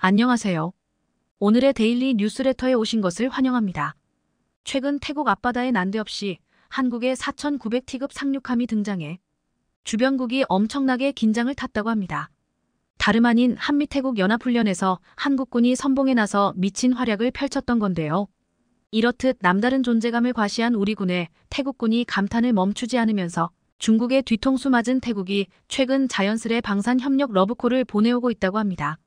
안녕하세요. 오늘의 데일리 뉴스레터에 오신 것을 환영합니다. 최근 태국 앞바다에 난데없이 한국의 4,900T급 상륙함이 등장해 주변국이 엄청나게 긴장을 탔다고 합니다. 다름 아닌 한미태국연합훈련에서 한국군이 선봉에 나서 미친 활약을 펼쳤던 건데요. 이렇듯 남다른 존재감을 과시한 우리 군에 태국군이 감탄을 멈추지 않으면서 중국의 뒤통수 맞은 태국이 최근 자연스레 방산협력 러브콜을 보내오고 있다고 합니다.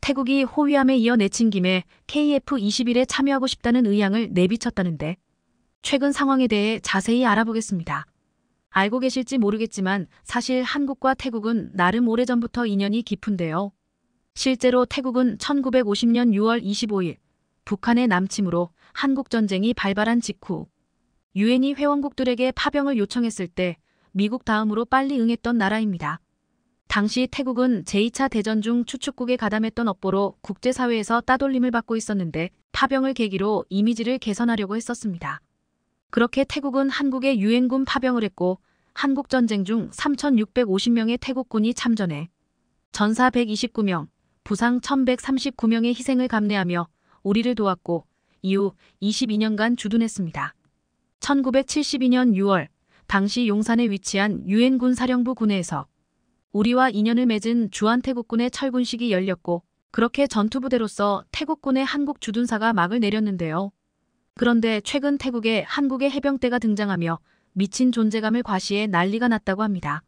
태국이 호위함에 이어 내친 김에 KF-21에 참여하고 싶다는 의향을 내비쳤다는데 최근 상황에 대해 자세히 알아보겠습니다. 알고 계실지 모르겠지만 사실 한국과 태국은 나름 오래전부터 인연이 깊은데요. 실제로 태국은 1950년 6월 25일 북한의 남침으로 한국전쟁이 발발한 직후 유엔이 회원국들에게 파병을 요청했을 때 미국 다음으로 빨리 응했던 나라입니다. 당시 태국은 제2차 대전 중 추축국에 가담했던 업보로 국제사회에서 따돌림을 받고 있었는데 파병을 계기로 이미지를 개선하려고 했었습니다. 그렇게 태국은 한국의 유엔군 파병을 했고 한국전쟁 중 3,650명의 태국군이 참전해 전사 129명, 부상 1,139명의 희생을 감내하며 우리를 도왔고 이후 22년간 주둔했습니다. 1972년 6월 당시 용산에 위치한 유엔군 사령부 군내에서 우리와 인연을 맺은 주한태국군의 철군식이 열렸고 그렇게 전투부대로서 태국군의 한국 주둔사가 막을 내렸는데요. 그런데 최근 태국에 한국의 해병대가 등장하며 미친 존재감을 과시해 난리가 났다고 합니다.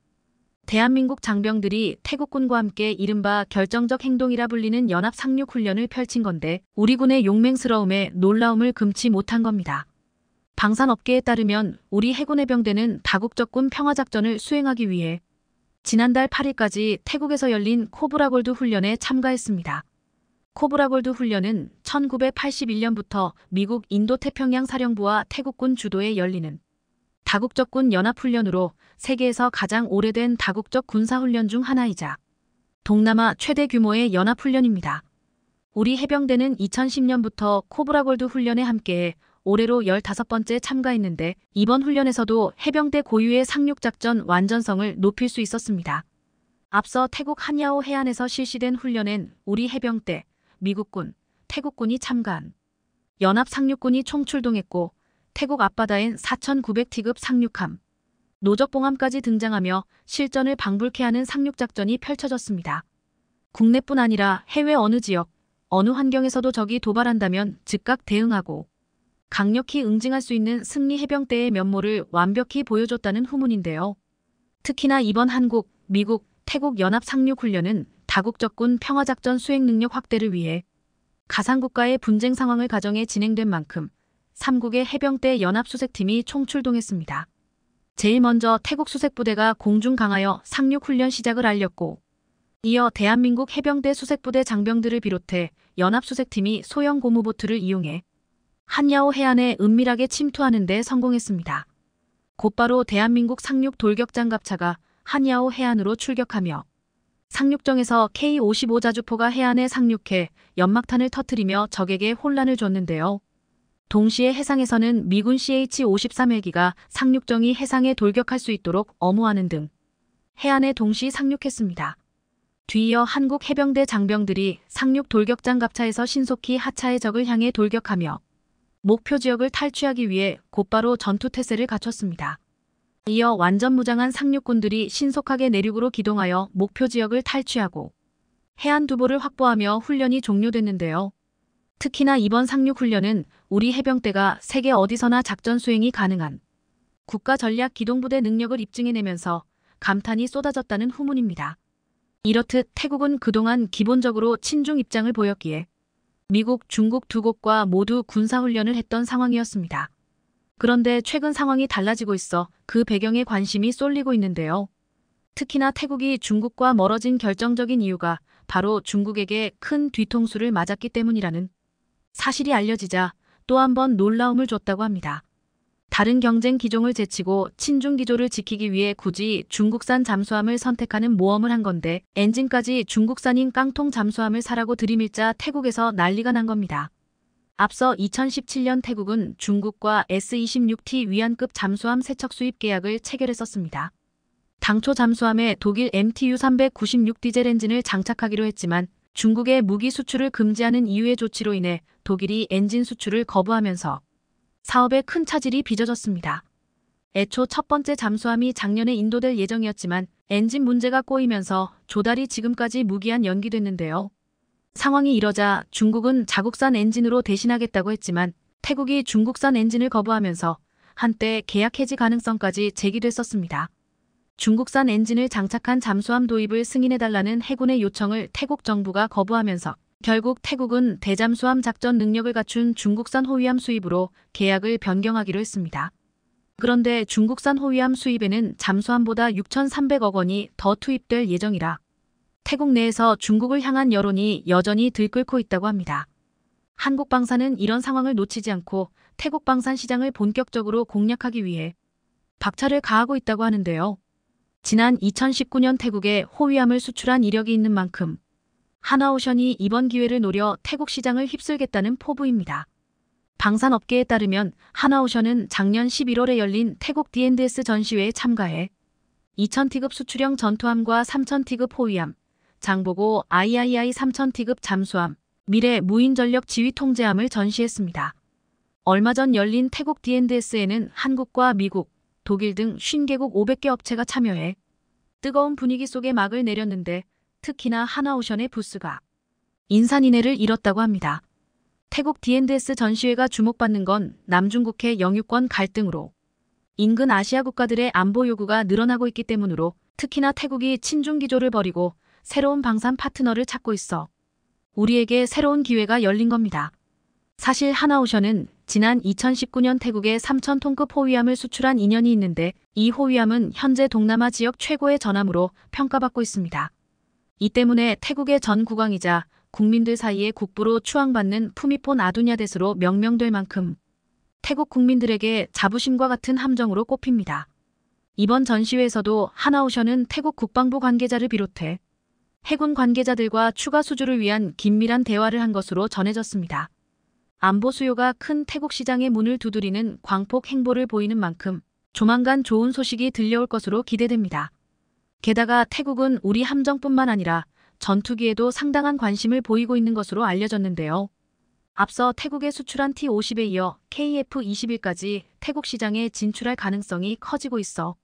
대한민국 장병들이 태국군과 함께 이른바 결정적 행동이라 불리는 연합 상륙 훈련을 펼친 건데 우리 군의 용맹스러움에 놀라움을 금치 못한 겁니다. 방산업계에 따르면 우리 해군 해병대는 다국적군 평화작전을 수행하기 위해 지난달 8일까지 태국에서 열린 코브라 골드 훈련에 참가했습니다. 코브라 골드 훈련은 1981년부터 미국 인도태평양 사령부와 태국군 주도에 열리는 다국적군 연합훈련으로 세계에서 가장 오래된 다국적 군사훈련 중 하나이자 동남아 최대 규모의 연합훈련입니다. 우리 해병대는 2010년부터 코브라 골드 훈련에 함께 올해로 15번째 참가했는데 이번 훈련에서도 해병대 고유의 상륙작전 완전성을 높일 수 있었습니다. 앞서 태국 한야오 해안에서 실시된 훈련엔 우리 해병대, 미국군, 태국군이 참가한 연합 상륙군이 총출동했고 태국 앞바다엔 4,900T급 상륙함, 노적봉함까지 등장하며 실전을 방불케 하는 상륙작전이 펼쳐졌습니다. 국내뿐 아니라 해외 어느 지역, 어느 환경에서도 적이 도발한다면 즉각 대응하고 강력히 응징할 수 있는 승리 해병대의 면모를 완벽히 보여줬다는 후문인데요. 특히나 이번 한국, 미국, 태국 연합 상륙훈련은 다국적군 평화작전 수행 능력 확대를 위해 가상국가의 분쟁 상황을 가정해 진행된 만큼 3국의 해병대 연합수색팀이 총출동했습니다. 제일 먼저 태국 수색부대가 공중 강하여 상륙훈련 시작을 알렸고 이어 대한민국 해병대 수색부대 장병들을 비롯해 연합수색팀이 소형 고무보트를 이용해 한야오 해안에 은밀하게 침투하는 데 성공했습니다. 곧바로 대한민국 상륙 돌격장 갑차가 한야오 해안으로 출격하며 상륙정에서 K-55 자주포가 해안에 상륙해 연막탄을 터트리며 적에게 혼란을 줬는데요. 동시에 해상에서는 미군 CH-53헬기가 상륙정이 해상에 돌격할 수 있도록 엄호하는 등 해안에 동시 상륙했습니다. 뒤이어 한국 해병대 장병들이 상륙 돌격장 갑차에서 신속히 하차의 적을 향해 돌격하며 목표 지역을 탈취하기 위해 곧바로 전투태세를 갖췄습니다. 이어 완전 무장한 상륙군들이 신속하게 내륙으로 기동하여 목표 지역을 탈취하고 해안 두보를 확보하며 훈련이 종료됐는데요. 특히나 이번 상륙 훈련은 우리 해병대가 세계 어디서나 작전 수행이 가능한 국가 전략 기동부대 능력을 입증해내면서 감탄이 쏟아졌다는 후문입니다. 이렇듯 태국은 그동안 기본적으로 친중 입장을 보였기에 미국, 중국 두 곳과 모두 군사훈련을 했던 상황이었습니다. 그런데 최근 상황이 달라지고 있어 그 배경에 관심이 쏠리고 있는데요. 특히나 태국이 중국과 멀어진 결정적인 이유가 바로 중국에게 큰 뒤통수를 맞았기 때문이라는 사실이 알려지자 또 한 번 놀라움을 줬다고 합니다. 다른 경쟁 기종을 제치고 친중 기조를 지키기 위해 굳이 중국산 잠수함을 선택하는 모험을 한 건데 엔진까지 중국산인 깡통 잠수함을 사라고 들이밀자 태국에서 난리가 난 겁니다. 앞서 2017년 태국은 중국과 S-26T 위안급 잠수함 세척 수입 계약을 체결했었습니다. 당초 잠수함에 독일 MTU-396 디젤 엔진을 장착하기로 했지만 중국의 무기 수출을 금지하는 이유의 조치로 인해 독일이 엔진 수출을 거부하면서 사업에 큰 차질이 빚어졌습니다. 애초 첫 번째 잠수함이 작년에 인도될 예정이었지만 엔진 문제가 꼬이면서 조달이 지금까지 무기한 연기됐는데요. 상황이 이러자 중국은 자국산 엔진으로 대신하겠다고 했지만 태국이 중국산 엔진을 거부하면서 한때 계약 해지 가능성까지 제기됐었습니다. 중국산 엔진을 장착한 잠수함 도입을 승인해달라는 해군의 요청을 태국 정부가 거부하면서 결국 태국은 대잠수함 작전 능력을 갖춘 중국산 호위함 수입으로 계약을 변경하기로 했습니다. 그런데 중국산 호위함 수입에는 잠수함보다 6,300억 원이 더 투입될 예정이라 태국 내에서 중국을 향한 여론이 여전히 들끓고 있다고 합니다. 한국방산은 이런 상황을 놓치지 않고 태국 방산 시장을 본격적으로 공략하기 위해 박차를 가하고 있다고 하는데요. 지난 2019년 태국에 호위함을 수출한 이력이 있는 만큼 하나오션이 이번 기회를 노려 태국 시장을 휩쓸겠다는 포부입니다. 방산업계에 따르면 하나오션은 작년 11월에 열린 태국 D&S 전시회에 참가해 2000T급 수출형 전투함과 3000T급 호위함, 장보고 III 3000T급 잠수함, 미래 무인전력 지휘통제함을 전시했습니다. 얼마 전 열린 태국 D&S에는 한국과 미국, 독일 등 50개국 500개 업체가 참여해 뜨거운 분위기 속에 막을 내렸는데 특히나 하나오션의 부스가 인산인해를 잃었다고 합니다. 태국 D&S 전시회가 주목받는 건 남중국해 영유권 갈등으로 인근 아시아 국가들의 안보 요구가 늘어나고 있기 때문으로 특히나 태국이 친중 기조를 벌이고 새로운 방산 파트너를 찾고 있어 우리에게 새로운 기회가 열린 겁니다. 사실 하나오션은 지난 2019년 태국에 3천톤급 호위함을 수출한 인연이 있는데 이 호위함은 현재 동남아 지역 최고의 전함으로 평가받고 있습니다. 이 때문에 태국의 전 국왕이자 국민들 사이에 국부로 추앙받는 푸미폰 아두냐데스로 명명될 만큼 태국 국민들에게 자부심과 같은 함정으로 꼽힙니다. 이번 전시회에서도 하나오션은 태국 국방부 관계자를 비롯해 해군 관계자들과 추가 수주를 위한 긴밀한 대화를 한 것으로 전해졌습니다. 안보 수요가 큰 태국 시장의 문을 두드리는 광폭 행보를 보이는 만큼 조만간 좋은 소식이 들려올 것으로 기대됩니다. 게다가 태국은 우리 함정뿐만 아니라 전투기에도 상당한 관심을 보이고 있는 것으로 알려졌는데요. 앞서 태국에 수출한 T-50에 이어 KF-21까지 태국 시장에 진출할 가능성이 커지고 있어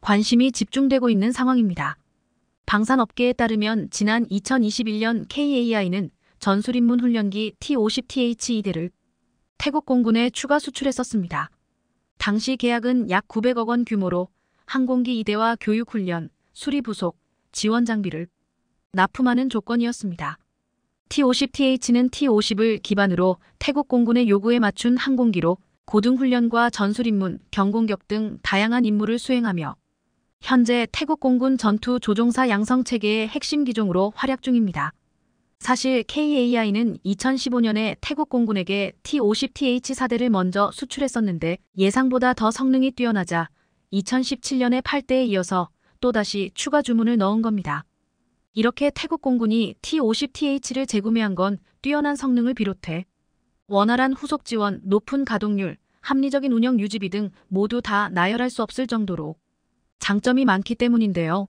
관심이 집중되고 있는 상황입니다. 방산업계에 따르면 지난 2021년 KAI는 전술인문 훈련기 T-50TH2대를 태국 공군에 추가 수출했었습니다. 당시 계약은 약 900억 원 규모로 항공기 2대와 교육훈련, 수리 부속, 지원 장비를 납품하는 조건이었습니다. T-50TH는 T-50을 기반으로 태국 공군의 요구에 맞춘 항공기로 고등훈련과 전술임문, 경공격 등 다양한 임무를 수행하며 현재 태국 공군 전투 조종사 양성 체계의 핵심 기종으로 활약 중입니다. 사실 KAI는 2015년에 태국 공군에게 T-50TH 사대를 먼저 수출했었는데 예상보다 더 성능이 뛰어나자 2017년에 8대에 이어서 또다시 추가 주문을 넣은 겁니다. 이렇게 태국 공군이 T-50TH를 재구매한 건 뛰어난 성능을 비롯해 원활한 후속 지원, 높은 가동률, 합리적인 운영 유지비 등 모두 다 나열할 수 없을 정도로 장점이 많기 때문인데요.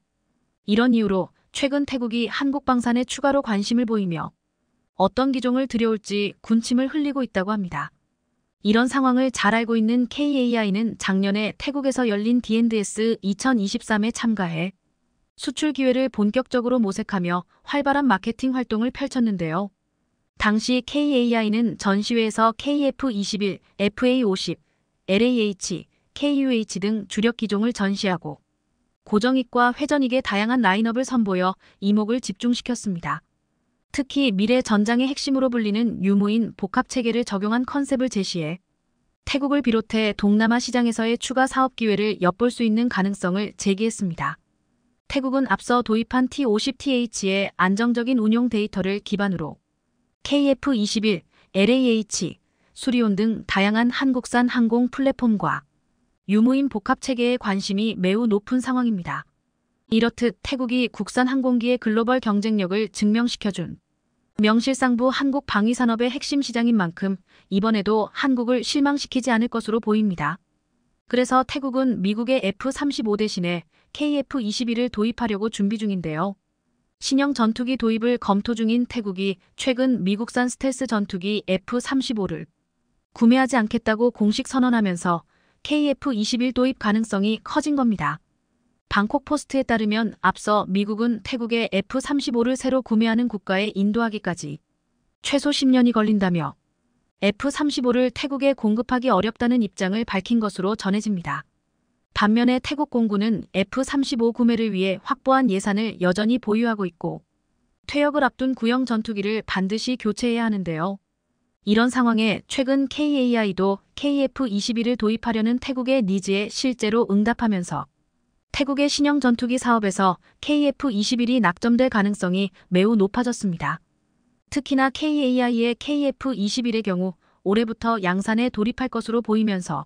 이런 이유로 최근 태국이 한국 방산에 추가로 관심을 보이며 어떤 기종을 들여올지 군침을 흘리고 있다고 합니다. 이런 상황을 잘 알고 있는 KAI는 작년에 태국에서 열린 D&S 2023에 참가해 수출 기회를 본격적으로 모색하며 활발한 마케팅 활동을 펼쳤는데요. 당시 KAI는 전시회에서 KF21, FA50, LAH, KUH 등 주력 기종을 전시하고 고정익과 회전익의 다양한 라인업을 선보여 이목을 집중시켰습니다. 특히 미래 전장의 핵심으로 불리는 유무인 복합체계를 적용한 컨셉을 제시해 태국을 비롯해 동남아 시장에서의 추가 사업 기회를 엿볼 수 있는 가능성을 제기했습니다. 태국은 앞서 도입한 T50TH의 안정적인 운용 데이터를 기반으로 KF21, LAH, 수리온 등 다양한 한국산 항공 플랫폼과 유무인 복합체계에 관심이 매우 높은 상황입니다. 이렇듯 태국이 국산 항공기의 글로벌 경쟁력을 증명시켜준 명실상부 한국 방위산업의 핵심 시장인 만큼 이번에도 한국을 실망시키지 않을 것으로 보입니다. 그래서 태국은 미국의 F-35 대신에 k f 2 1을 도입하려고 준비 중인데요. 신형 전투기 도입을 검토 중인 태국이 최근 미국산 스텔스 전투기 F-35를 구매하지 않겠다고 공식 선언하면서 KF-21 도입 가능성이 커진 겁니다. 방콕 포스트에 따르면 앞서 미국은 태국의 F-35를 새로 구매하는 국가에 인도하기까지 최소 10년이 걸린다며 F-35를 태국에 공급하기 어렵다는 입장을 밝힌 것으로 전해집니다. 반면에 태국 공군은 F-35 구매를 위해 확보한 예산을 여전히 보유하고 있고 퇴역을 앞둔 구형 전투기를 반드시 교체해야 하는데요. 이런 상황에 최근 KAI도 k f 2 1을 도입하려는 태국의 니즈에 실제로 응답하면서 태국의 신형 전투기 사업에서 KF-21이 낙점될 가능성이 매우 높아졌습니다. 특히나 KAI의 KF-21의 경우 올해부터 양산에 돌입할 것으로 보이면서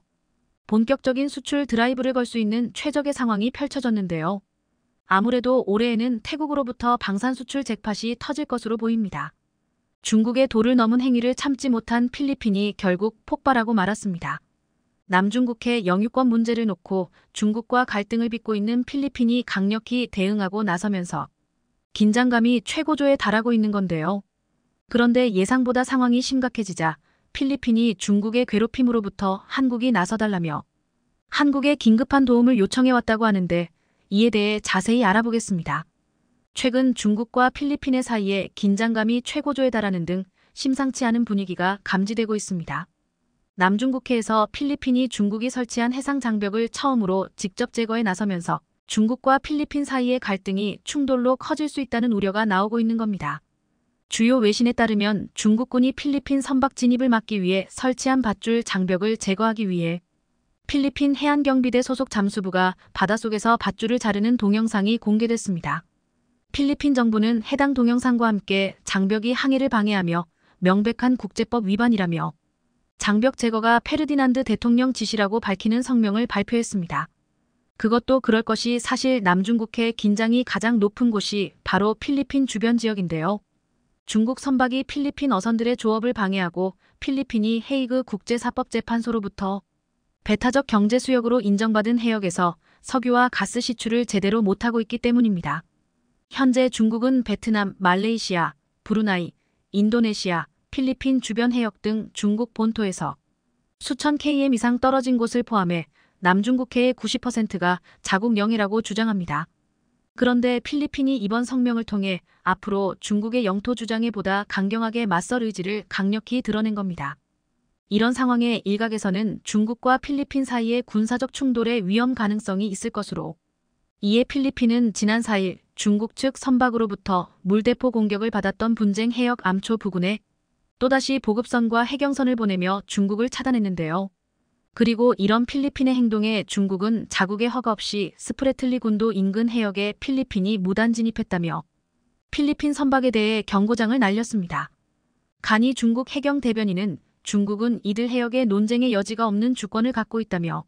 본격적인 수출 드라이브를 걸 수 있는 최적의 상황이 펼쳐졌는데요. 아무래도 올해에는 태국으로부터 방산 수출 잭팟이 터질 것으로 보입니다. 중국의 도를 넘은 행위를 참지 못한 필리핀이 결국 폭발하고 말았습니다. 남중국해 영유권 문제를 놓고 중국과 갈등을 빚고 있는 필리핀이 강력히 대응하고 나서면서 긴장감이 최고조에 달하고 있는 건데요. 그런데 예상보다 상황이 심각해지자 필리핀이 중국의 괴롭힘으로부터 한국이 나서달라며 한국에 긴급한 도움을 요청해왔다고 하는데 이에 대해 자세히 알아보겠습니다. 최근 중국과 필리핀의 사이에 긴장감이 최고조에 달하는 등 심상치 않은 분위기가 감지되고 있습니다. 남중국해에서 필리핀이 중국이 설치한 해상 장벽을 처음으로 직접 제거에 나서면서 중국과 필리핀 사이의 갈등이 충돌로 커질 수 있다는 우려가 나오고 있는 겁니다. 주요 외신에 따르면 중국군이 필리핀 선박 진입을 막기 위해 설치한 밧줄 장벽을 제거하기 위해 필리핀 해안경비대 소속 잠수부가 바닷속에서 밧줄을 자르는 동영상이 공개됐습니다. 필리핀 정부는 해당 동영상과 함께 장벽이 항해를 방해하며 명백한 국제법 위반이라며 장벽 제거가 페르디난드 대통령 지시라고 밝히는 성명을 발표했습니다. 그것도 그럴 것이 사실 남중국해 긴장이 가장 높은 곳이 바로 필리핀 주변 지역인데요. 중국 선박이 필리핀 어선들의 조업을 방해하고 필리핀이 헤이그 국제사법재판소로부터 배타적 경제수역으로 인정받은 해역에서 석유와 가스 시출을 제대로 못하고 있기 때문입니다. 현재 중국은 베트남, 말레이시아, 브루나이, 인도네시아, 필리핀 주변 해역 등 중국 본토에서 수천 km 이상 떨어진 곳을 포함해 남중국해의 90%가 자국 령이라고 주장합니다. 그런데 필리핀이 이번 성명을 통해 앞으로 중국의 영토 주장에 보다 강경하게 맞설 의지를 강력히 드러낸 겁니다. 이런 상황에 일각에서는 중국과 필리핀 사이의 군사적 충돌의 위험 가능성이 있을 것으로 이에 필리핀은 지난 4일 중국 측 선박으로부터 물대포 공격을 받았던 분쟁 해역 암초 부근에 또다시 보급선과 해경선을 보내며 중국을 차단했는데요. 그리고 이런 필리핀의 행동에 중국은 자국의 허가 없이 스프레틀리 군도 인근 해역에 필리핀이 무단 진입했다며 필리핀 선박에 대해 경고장을 날렸습니다. 간이 중국 해경 대변인은 중국은 이들 해역에 논쟁의 여지가 없는 주권을 갖고 있다며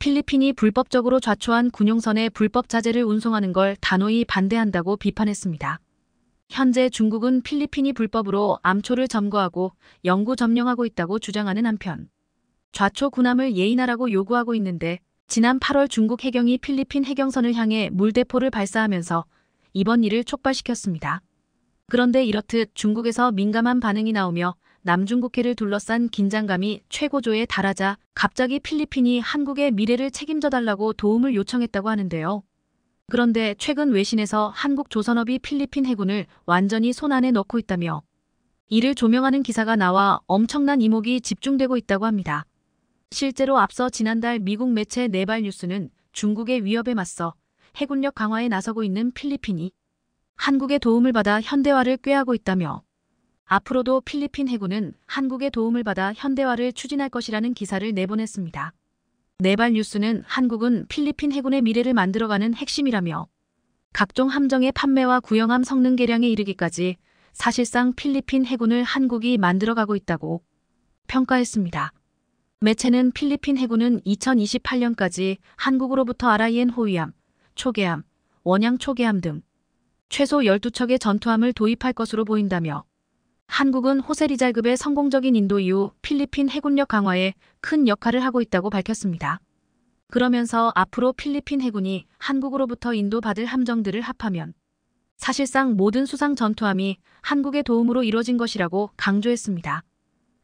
필리핀이 불법적으로 좌초한 군용선에 불법 자재를 운송하는 걸 단호히 반대한다고 비판했습니다. 현재 중국은 필리핀이 불법으로 암초를 점거하고 영구 점령하고 있다고 주장하는 한편 좌초 군함을 예인하라고 요구하고 있는데 지난 8월 중국 해경이 필리핀 해경선을 향해 물대포를 발사하면서 이번 일을 촉발시켰습니다. 그런데 이렇듯 중국에서 민감한 반응이 나오며 남중국해를 둘러싼 긴장감이 최고조에 달하자 갑자기 필리핀이 한국의 미래를 책임져달라고 도움을 요청했다고 하는데요. 그런데 최근 외신에서 한국 조선업이 필리핀 해군을 완전히 손안에 넣고 있다며 이를 조명하는 기사가 나와 엄청난 이목이 집중되고 있다고 합니다. 실제로 앞서 지난달 미국 매체 네발 뉴스는 중국의 위협에 맞서 해군력 강화에 나서고 있는 필리핀이 한국의 도움을 받아 현대화를 꾀하고 있다며 앞으로도 필리핀 해군은 한국의 도움을 받아 현대화를 추진할 것이라는 기사를 내보냈습니다. 네발 뉴스는 한국은 필리핀 해군의 미래를 만들어가는 핵심이라며 각종 함정의 판매와 구형함 성능 개량에 이르기까지 사실상 필리핀 해군을 한국이 만들어가고 있다고 평가했습니다. 매체는 필리핀 해군은 2028년까지 한국으로부터 RIN 호위함, 초계함, 원양 초계함 등 최소 12척의 전투함을 도입할 것으로 보인다며 한국은 호세리잘급의 성공적인 인도 이후 필리핀 해군력 강화에 큰 역할을 하고 있다고 밝혔습니다. 그러면서 앞으로 필리핀 해군이 한국으로부터 인도받을 함정들을 합하면 사실상 모든 수상 전투함이 한국의 도움으로 이뤄진 것이라고 강조했습니다.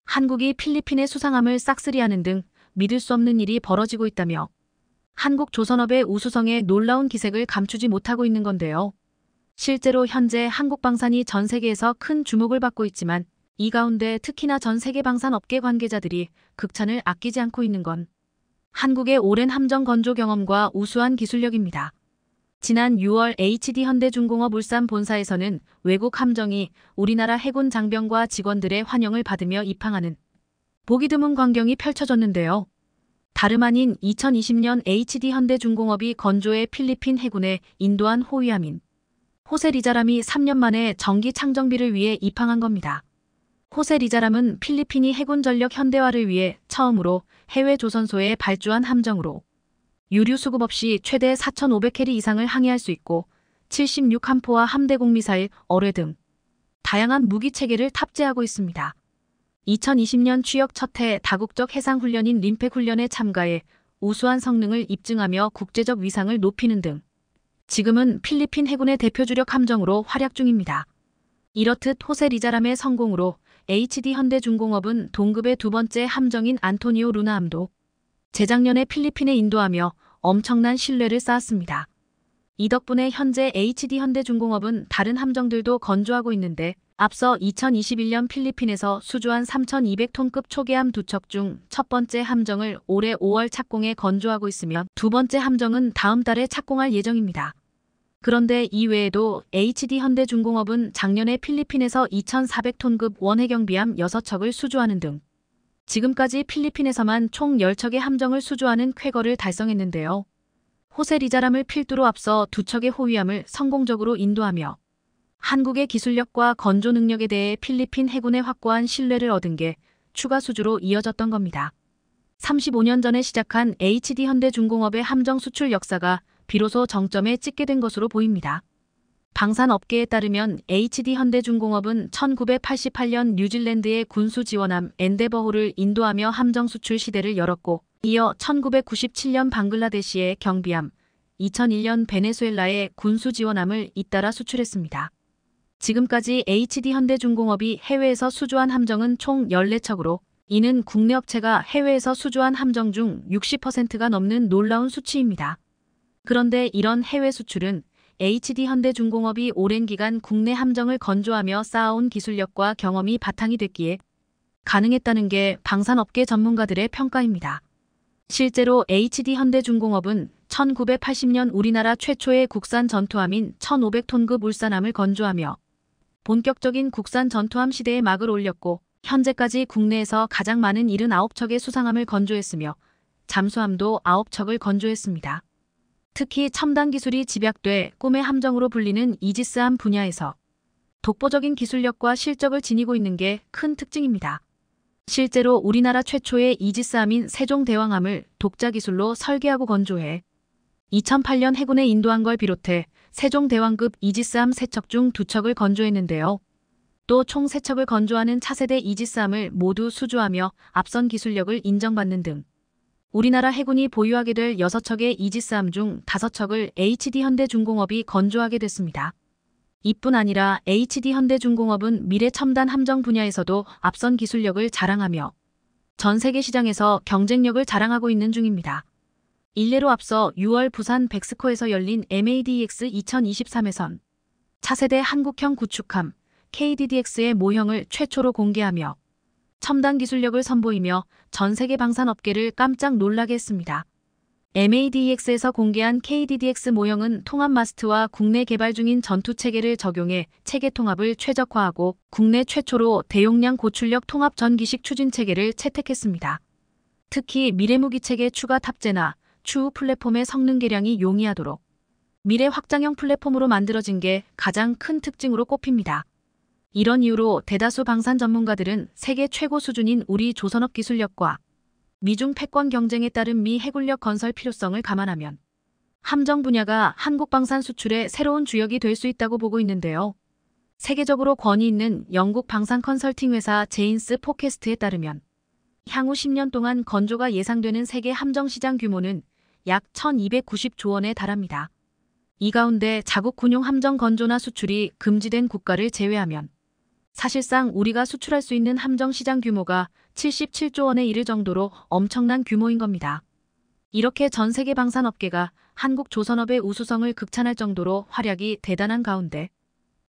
한국이 필리핀의 수상함을 싹쓸이하는 등 믿을 수 없는 일이 벌어지고 있다며 한국 조선업의 우수성에 놀라운 기색을 감추지 못하고 있는 건데요. 실제로 현재 한국 방산이 전 세계에서 큰 주목을 받고 있지만 이 가운데 특히나 전 세계 방산 업계 관계자들이 극찬을 아끼지 않고 있는 건 한국의 오랜 함정 건조 경험과 우수한 기술력입니다. 지난 6월 HD 현대중공업 울산 본사에서는 외국 함정이 우리나라 해군 장병과 직원들의 환영을 받으며 입항하는 보기 드문 광경이 펼쳐졌는데요. 다름 아닌 2020년 HD 현대중공업이 건조해 필리핀 해군에 인도한 호위함인 호세 리자람이 3년 만에 전기 창정비를 위해 입항한 겁니다. 호세 리자람은 필리핀이 해군 전력 현대화를 위해 처음으로 해외 조선소에 발주한 함정으로 유류 수급 없이 최대 4,500캐리 이상을 항해할 수 있고 76함포와 함대공 미사일, 어뢰 등 다양한 무기 체계를 탑재하고 있습니다. 2020년 취역 첫해 다국적 해상 훈련인 림팩 훈련에 참가해 우수한 성능을 입증하며 국제적 위상을 높이는 등 지금은 필리핀 해군의 대표 주력 함정으로 활약 중입니다. 이렇듯 호세 리자람의 성공으로 HD 현대중공업은 동급의 두 번째 함정인 안토니오 루나함도 재작년에 필리핀에 인도하며 엄청난 신뢰를 쌓았습니다. 이 덕분에 현재 HD 현대중공업은 다른 함정들도 건조하고 있는데 앞서 2021년 필리핀에서 수주한 3,200톤급 초계함 두 척 중 첫 번째 함정을 올해 5월 착공해 건조하고 있으며 두 번째 함정은 다음 달에 착공할 예정입니다. 그런데 이외에도 HD 현대중공업은 작년에 필리핀에서 2,400톤급 원해경비함 6척을 수주하는 등 지금까지 필리핀에서만 총 10척의 함정을 수주하는 쾌거를 달성했는데요. 호세 리자람을 필두로 앞서 두척의 호위함을 성공적으로 인도하며 한국의 기술력과 건조 능력에 대해 필리핀 해군의 확고한 신뢰를 얻은 게 추가 수주로 이어졌던 겁니다. 35년 전에 시작한 HD 현대중공업의 함정 수출 역사가 비로소 정점에 찍게 된 것으로 보입니다. 방산업계에 따르면 HD 현대중공업은 1988년 뉴질랜드의 군수 지원함 엔데버호를 인도하며 함정 수출 시대를 열었고 이어 1997년 방글라데시의 경비함, 2001년 베네수엘라의 군수 지원함을 잇따라 수출했습니다. 지금까지 HD 현대중공업이 해외에서 수주한 함정은 총 14척으로 이는 국내 업체가 해외에서 수주한 함정 중 60%가 넘는 놀라운 수치입니다. 그런데 이런 해외 수출은 HD 현대중공업이 오랜 기간 국내 함정을 건조하며 쌓아온 기술력과 경험이 바탕이 됐기에 가능했다는 게 방산업계 전문가들의 평가입니다. 실제로 HD 현대중공업은 1980년 우리나라 최초의 국산 전투함인 1500톤급 울산함을 건조하며 본격적인 국산 전투함 시대에 막을 올렸고 현재까지 국내에서 가장 많은 79척의 수상함을 건조했으며 잠수함도 9척을 건조했습니다. 특히 첨단 기술이 집약돼 꿈의 함정으로 불리는 이지스함 분야에서 독보적인 기술력과 실적을 지니고 있는 게 큰 특징입니다. 실제로 우리나라 최초의 이지스함인 세종대왕함을 독자 기술로 설계하고 건조해 2008년 해군에 인도한 걸 비롯해 세종대왕급 이지스함 세척 중 두 척을 건조했는데요. 또 총 세척을 건조하는 차세대 이지스함을 모두 수주하며 앞선 기술력을 인정받는 등 우리나라 해군이 보유하게 될 6척의 이지스함 중 5척을 HD 현대중공업이 건조하게 됐습니다. 이뿐 아니라 HD 현대중공업은 미래 첨단 함정 분야에서도 앞선 기술력을 자랑하며 전 세계 시장에서 경쟁력을 자랑하고 있는 중입니다. 일례로 앞서 6월 부산 백스코에서 열린 MADX 2023에선 차세대 한국형 구축함 KDDX의 모형을 최초로 공개하며 첨단 기술력을 선보이며 전 세계 방산업계를 깜짝 놀라게 했습니다. MADEX에서 공개한 KDDX 모형은 통합 마스트와 국내 개발 중인 전투 체계를 적용해 체계 통합을 최적화하고 국내 최초로 대용량 고출력 통합 전기식 추진 체계를 채택했습니다. 특히 미래 무기 체계 추가 탑재나 추후 플랫폼의 성능 개량이 용이하도록 미래 확장형 플랫폼으로 만들어진 게 가장 큰 특징으로 꼽힙니다. 이런 이유로 대다수 방산 전문가들은 세계 최고 수준인 우리 조선업 기술력과 미중 패권 경쟁에 따른 미 해군력 건설 필요성을 감안하면 함정 분야가 한국 방산 수출의 새로운 주역이 될 수 있다고 보고 있는데요. 세계적으로 권위 있는 영국 방산 컨설팅 회사 제인스 포캐스트에 따르면 향후 10년 동안 건조가 예상되는 세계 함정 시장 규모는 약 1290조 원에 달합니다. 이 가운데 자국 군용 함정 건조나 수출이 금지된 국가를 제외하면 사실상 우리가 수출할 수 있는 함정시장 규모가 77조 원에 이를 정도로 엄청난 규모인 겁니다. 이렇게 전 세계 방산업계가 한국 조선업의 우수성을 극찬할 정도로 활약이 대단한 가운데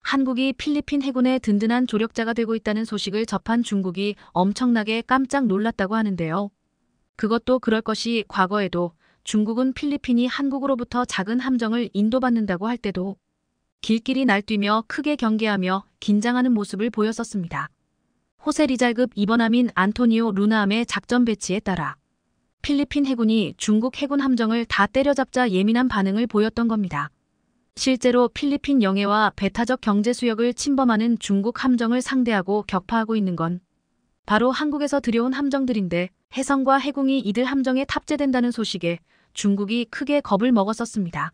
한국이 필리핀 해군의 든든한 조력자가 되고 있다는 소식을 접한 중국이 엄청나게 깜짝 놀랐다고 하는데요. 그것도 그럴 것이 과거에도 중국은 필리핀이 한국으로부터 작은 함정을 인도받는다고 할 때도 길길이 날뛰며 크게 경계하며 긴장하는 모습을 보였었습니다. 호세 리잘급 이번함인 안토니오 루나함의 작전 배치에 따라 필리핀 해군이 중국 해군 함정을 다 때려잡자 예민한 반응을 보였던 겁니다. 실제로 필리핀 영해와 배타적 경제 수역을 침범하는 중국 함정을 상대하고 격파하고 있는 건 바로 한국에서 들여온 함정들인데 해성과 해궁이 이들 함정에 탑재된다는 소식에 중국이 크게 겁을 먹었었습니다.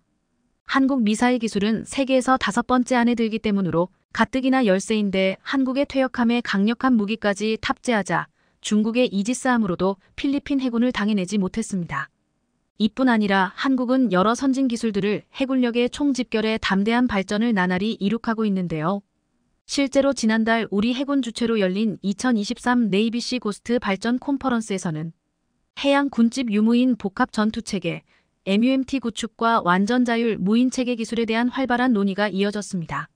한국 미사일 기술은 세계에서 다섯 번째 안에 들기 때문으로 가뜩이나 열세인데 한국의 퇴역함에 강력한 무기까지 탑재하자 중국의 이지스함으로도 필리핀 해군을 당해내지 못했습니다. 이뿐 아니라 한국은 여러 선진 기술들을 해군력의 총집결에 담대한 발전을 나날이 이룩하고 있는데요. 실제로 지난달 우리 해군 주최로 열린 2023 네이비시 고스트 발전 콘퍼런스에서는 해양 군집 유무인 복합 전투체계 MUMT 구축과 완전자율 무인체계 기술에 대한 활발한 논의가 이어졌습니다.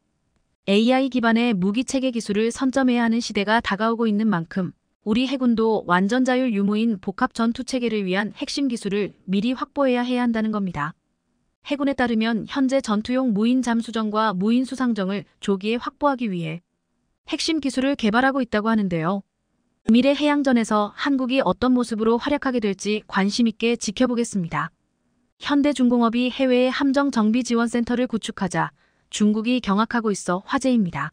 AI 기반의 무기체계 기술을 선점해야 하는 시대가 다가오고 있는 만큼 우리 해군도 완전자율 유무인 복합 전투체계를 위한 핵심 기술을 미리 확보해야 해야 한다는 겁니다. 해군에 따르면 현재 전투용 무인 잠수정과 무인 수상정을 조기에 확보하기 위해 핵심 기술을 개발하고 있다고 하는데요. 미래 해양전에서 한국이 어떤 모습으로 활약하게 될지 관심 있게 지켜보겠습니다. 현대중공업이 해외에 함정정비지원센터를 구축하자 중국이 경악하고 있어 화제입니다.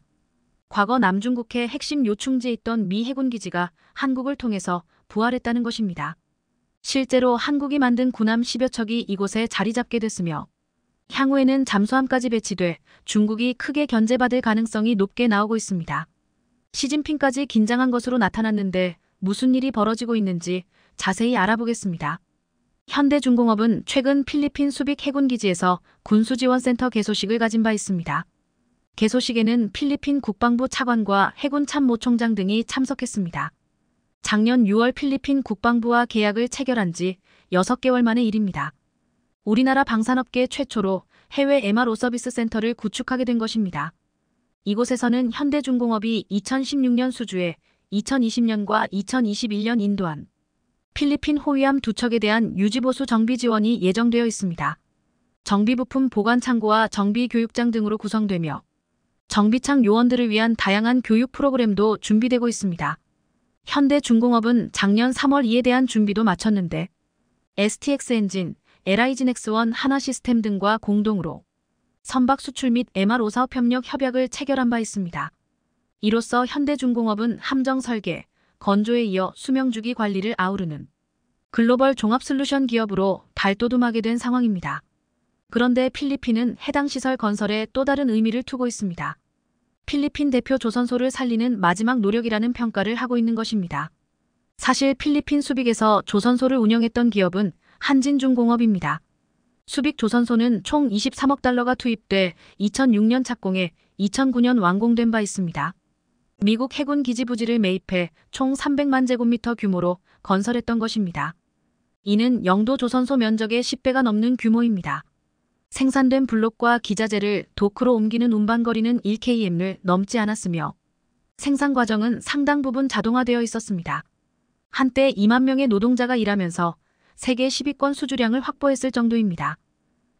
과거 남중국해 핵심 요충지에 있던 미 해군기지가 한국을 통해서 부활했다는 것입니다. 실제로 한국이 만든 군함 10여 척이 이곳에 자리 잡게 됐으며 향후에는 잠수함까지 배치돼 중국이 크게 견제받을 가능성이 높게 나오고 있습니다. 시진핑까지 긴장한 것으로 나타났는데 무슨 일이 벌어지고 있는지 자세히 알아보겠습니다. 현대중공업은 최근 필리핀 수빅 해군기지에서 군수지원센터 개소식을 가진 바 있습니다. 개소식에는 필리핀 국방부 차관과 해군 참모총장 등이 참석했습니다. 작년 6월 필리핀 국방부와 계약을 체결한 지 6개월 만의 일입니다. 우리나라 방산업계 최초로 해외 MRO 서비스 센터를 구축하게 된 것입니다. 이곳에서는 현대중공업이 2016년 수주에 2020년과 2021년 인도한 필리핀 호위함 두 척에 대한 유지보수 정비 지원이 예정되어 있습니다. 정비부품 보관창고와 정비교육장 등으로 구성되며 정비창 요원들을 위한 다양한 교육 프로그램도 준비되고 있습니다. 현대중공업은 작년 3월 이에 대한 준비도 마쳤는데 STX 엔진, l i g n x 1 하나 시스템 등과 공동으로 선박 수출 및 MR5 사업 협력 협약을 체결한 바 있습니다. 이로써 현대중공업은 함정 설계, 건조에 이어 수명주기 관리를 아우르는 글로벌 종합솔루션 기업으로 발돋움하게 된 상황입니다. 그런데 필리핀은 해당 시설 건설에 또 다른 의미를 두고 있습니다. 필리핀 대표 조선소를 살리는 마지막 노력이라는 평가를 하고 있는 것입니다. 사실 필리핀 수빅에서 조선소를 운영했던 기업은 한진중공업입니다. 수빅 조선소는 총 23억 달러가 투입돼 2006년 착공해 2009년 완공된 바 있습니다. 미국 해군 기지 부지를 매입해 총 300만 제곱미터 규모로 건설했던 것입니다. 이는 영도 조선소 면적의 10배가 넘는 규모입니다. 생산된 블록과 기자재를 도크로 옮기는 운반거리는 1km를 넘지 않았으며 생산 과정은 상당 부분 자동화되어 있었습니다. 한때 2만 명의 노동자가 일하면서 세계 10위권 수주량을 확보했을 정도입니다.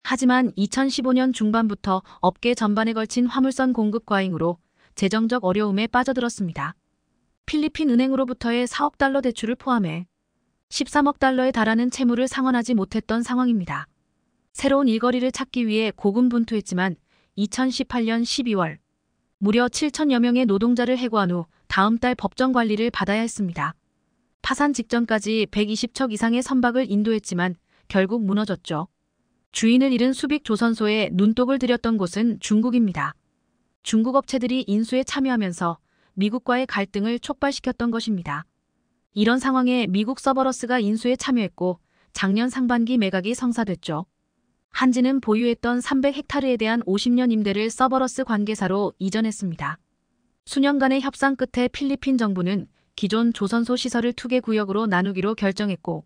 하지만 2015년 중반부터 업계 전반에 걸친 화물선 공급 과잉으로 재정적 어려움에 빠져들었습니다. 필리핀 은행으로부터의 4억 달러 대출을 포함해 13억 달러에 달하는 채무를 상환하지 못했던 상황입니다. 새로운 일거리를 찾기 위해 고군분투했지만 2018년 12월 무려 7천여 명의 노동자를 해고한 후 다음 달 법정 관리를 받아야 했습니다. 파산 직전까지 120척 이상의 선박을 인도했지만 결국 무너졌죠. 주인을 잃은 수빅 조선소에 눈독을 들였던 곳은 중국입니다. 중국 업체들이 인수에 참여하면서 미국과의 갈등을 촉발시켰던 것입니다. 이런 상황에 미국 서버러스가 인수에 참여했고 작년 상반기 매각이 성사됐죠. 한지는 보유했던 300헥타르에 대한 50년 임대를 서버러스 관계사로 이전했습니다. 수년간의 협상 끝에 필리핀 정부는 기존 조선소 시설을 2개 구역으로 나누기로 결정했고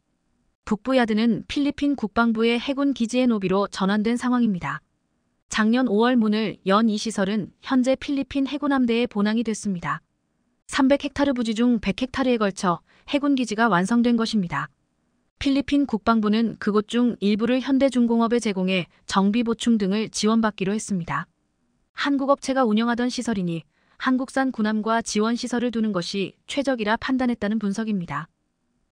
북부야드는 필리핀 국방부의 해군 기지의 노비로 전환된 상황입니다. 작년 5월 문을 연 이 시설은 현재 필리핀 해군함대의 본항이 됐습니다. 300헥타르 부지 중 100헥타르에 걸쳐 해군기지가 완성된 것입니다. 필리핀 국방부는 그곳 중 일부를 현대중공업에 제공해 정비 보충 등을 지원받기로 했습니다. 한국 업체가 운영하던 시설이니 한국산 군함과 지원 시설을 두는 것이 최적이라 판단했다는 분석입니다.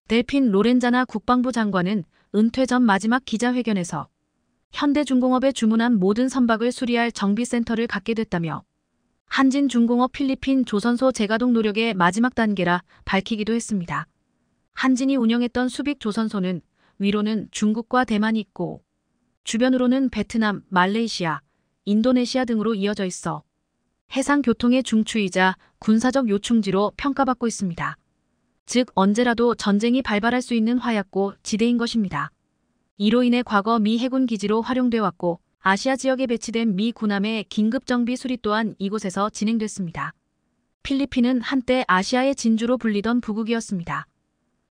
델핀 로렌자나 국방부 장관은 은퇴 전 마지막 기자회견에서 현대중공업에 주문한 모든 선박을 수리할 정비센터를 갖게 됐다며 한진중공업 필리핀 조선소 재가동 노력의 마지막 단계라 밝히기도 했습니다. 한진이 운영했던 수빅 조선소는 위로는 중국과 대만이 있고 주변으로는 베트남, 말레이시아, 인도네시아 등으로 이어져 있어 해상교통의 중추이자 군사적 요충지로 평가받고 있습니다. 즉 언제라도 전쟁이 발발할 수 있는 화약고 지대인 것입니다. 이로 인해 과거 미 해군 기지로 활용돼 왔고 아시아 지역에 배치된 미 군함의 긴급정비 수리 또한 이곳에서 진행됐습니다. 필리핀은 한때 아시아의 진주로 불리던 부국이었습니다.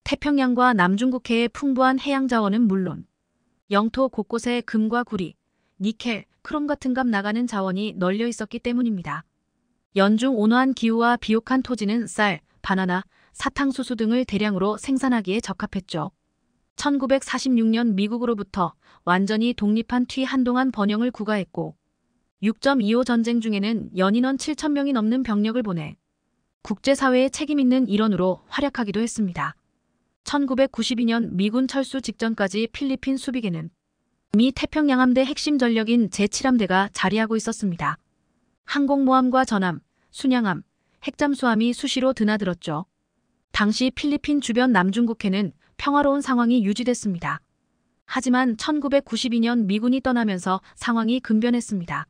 태평양과 남중국해의 풍부한 해양자원은 물론 영토 곳곳에 금과 구리, 니켈, 크롬 같은 값 나가는 자원이 널려 있었기 때문입니다. 연중 온화한 기후와 비옥한 토지는 쌀, 바나나, 사탕수수 등을 대량으로 생산하기에 적합했죠. 1946년 미국으로부터 완전히 독립한 뒤 한동안 번영을 구가했고 6.25 전쟁 중에는 연인원 7천명이 넘는 병력을 보내 국제사회에 책임있는 일원으로 활약하기도 했습니다. 1992년 미군 철수 직전까지 필리핀 수비계는 미 태평양함대 핵심 전력인 제7함대가 자리하고 있었습니다. 항공모함과 전함, 순양함, 핵잠수함이 수시로 드나들었죠. 당시 필리핀 주변 남중국해는 평화로운 상황이 유지됐습니다. 하지만 1992년 미군이 떠나면서 상황이 근변했습니다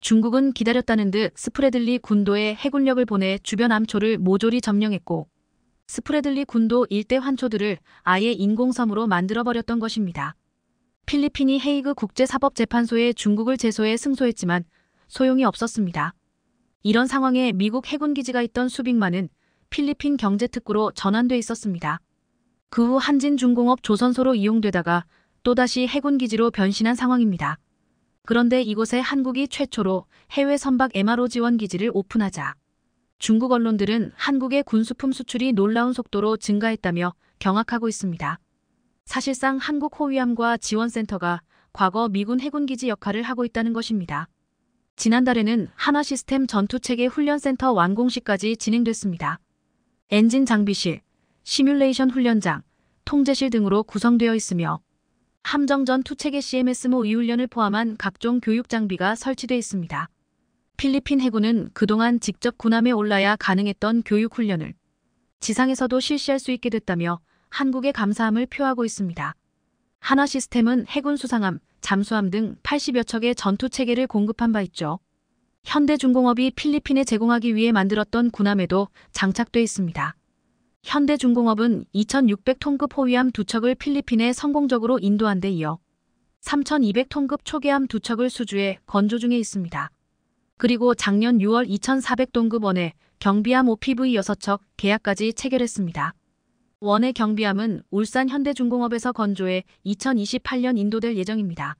중국은 기다렸다는 듯 스프레들리 군도에 해군력을 보내 주변 암초를 모조리 점령했고 스프레들리 군도 일대 환초들을 아예 인공섬으로 만들어버렸던 것입니다. 필리핀이 헤이그 국제사법재판소에 중국을 제소해 승소했지만 소용이 없었습니다. 이런 상황에 미국 해군기지가 있던 수빅만은 필리핀 경제특구로 전환돼 있었습니다. 그후 한진중공업 조선소로 이용되다가 또다시 해군기지로 변신한 상황입니다. 그런데 이곳에 한국이 최초로 해외 선박 MRO 지원기지를 오픈하자 중국 언론들은 한국의 군수품 수출이 놀라운 속도로 증가했다며 경악하고 있습니다. 사실상 한국 호위함과 지원센터가 과거 미군 해군기지 역할을 하고 있다는 것입니다. 지난달에는 하나시스템 전투체계 훈련센터 완공식까지 진행됐습니다. 엔진 장비실, 시뮬레이션 훈련장, 통제실 등으로 구성되어 있으며 함정전 투체계 CMS 모의 훈련을 포함한 각종 교육 장비가 설치되어 있습니다. 필리핀 해군은 그동안 직접 군함에 올라야 가능했던 교육 훈련을 지상에서도 실시할 수 있게 됐다며 한국의 감사함을 표하고 있습니다. 하나 시스템은 해군 수상함, 잠수함 등 80여 척의 전투 체계를 공급한 바 있죠. 현대중공업이 필리핀에 제공하기 위해 만들었던 군함에도 장착돼 있습니다. 현대중공업은 2,600톤급 호위함 두척을 필리핀에 성공적으로 인도한 데 이어 3,200톤급 초계함 두척을 수주해 건조 중에 있습니다. 그리고 작년 6월 2,400톤급 원의 경비함 OPV 6척 계약까지 체결했습니다. 원의 경비함은 울산 현대중공업에서 건조해 2028년 인도될 예정입니다.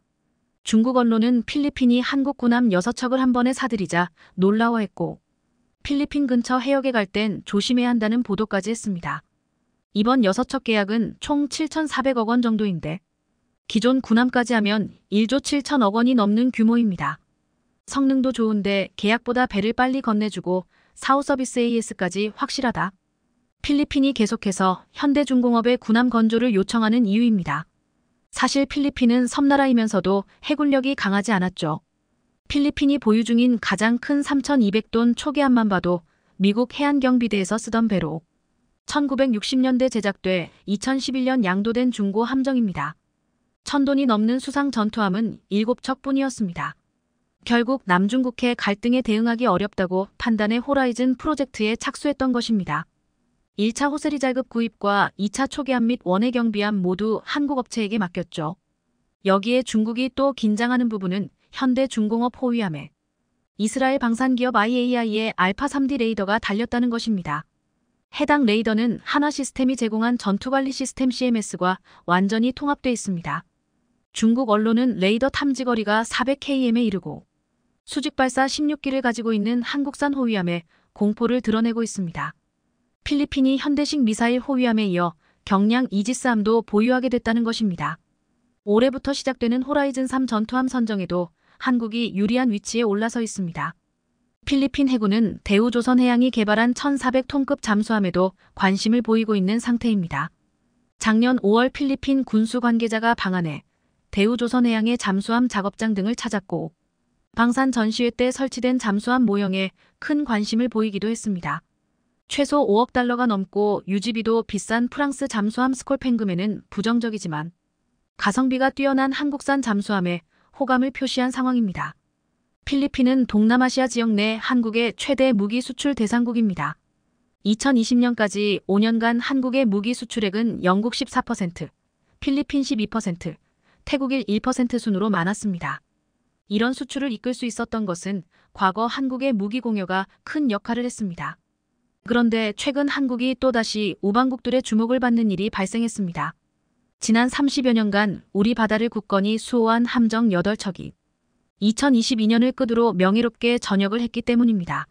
중국 언론은 필리핀이 한국 군함 6척을 한 번에 사들이자 놀라워했고 필리핀 근처 해역에 갈 땐 조심해야 한다는 보도까지 했습니다. 이번 6척 계약은 총 7,400억 원 정도인데 기존 군함까지 하면 1조 7천억 원이 넘는 규모입니다. 성능도 좋은데 계약보다 배를 빨리 건네주고 사후 서비스 AS까지 확실하다. 필리핀이 계속해서 현대중공업의 군함 건조를 요청하는 이유입니다. 사실 필리핀은 섬나라이면서도 해군력이 강하지 않았죠. 필리핀이 보유 중인 가장 큰 3,200돈 초계함만 봐도 미국 해안경비대에서 쓰던 배로 1960년대 제작돼 2011년 양도된 중고 함정입니다. 천돈이 넘는 수상 전투함은 7척뿐이었습니다. 결국 남중국해 갈등에 대응하기 어렵다고 판단해 호라이즌 프로젝트에 착수했던 것입니다. 1차 호세리 자급 구입과 2차 초계함 및 원해 경비함 모두 한국 업체에게 맡겼죠. 여기에 중국이 또 긴장하는 부분은 현대중공업 호위함에 이스라엘 방산기업 IAI의 알파 3D 레이더가 달렸다는 것입니다. 해당 레이더는 하나 시스템이 제공한 전투관리 시스템 CMS과 완전히 통합돼 있습니다. 중국 언론은 레이더 탐지거리가 400km에 이르고 수직발사 16기를 가지고 있는 한국산 호위함에 공포를 드러내고 있습니다. 필리핀이 현대식 미사일 호위함에 이어 경량 이지스함도 보유하게 됐다는 것입니다. 올해부터 시작되는 호라이즌3 전투함 선정에도 한국이 유리한 위치에 올라서 있습니다. 필리핀 해군은 대우조선 해양이 개발한 1,400톤급 잠수함에도 관심을 보이고 있는 상태입니다. 작년 5월 필리핀 군수 관계자가 방한해 대우조선 해양의 잠수함 작업장 등을 찾았고 방산 전시회 때 설치된 잠수함 모형에 큰 관심을 보이기도 했습니다. 최소 5억 달러가 넘고 유지비도 비싼 프랑스 잠수함 스콜팽금에는 부정적이지만 가성비가 뛰어난 한국산 잠수함에 호감을 표시한 상황입니다. 필리핀은 동남아시아 지역 내 한국의 최대 무기 수출 대상국입니다. 2020년까지 5년간 한국의 무기 수출액은 영국 14%, 필리핀 12%, 태국일 1% 순으로 많았습니다. 이런 수출을 이끌 수 있었던 것은 과거 한국의 무기 공여가 큰 역할을 했습니다. 그런데 최근 한국이 또다시 우방국들의 주목을 받는 일이 발생했습니다. 지난 30여 년간 우리 바다를 굳건히 수호한 함정 8척이 2022년을 끝으로 명예롭게 전역을 했기 때문입니다.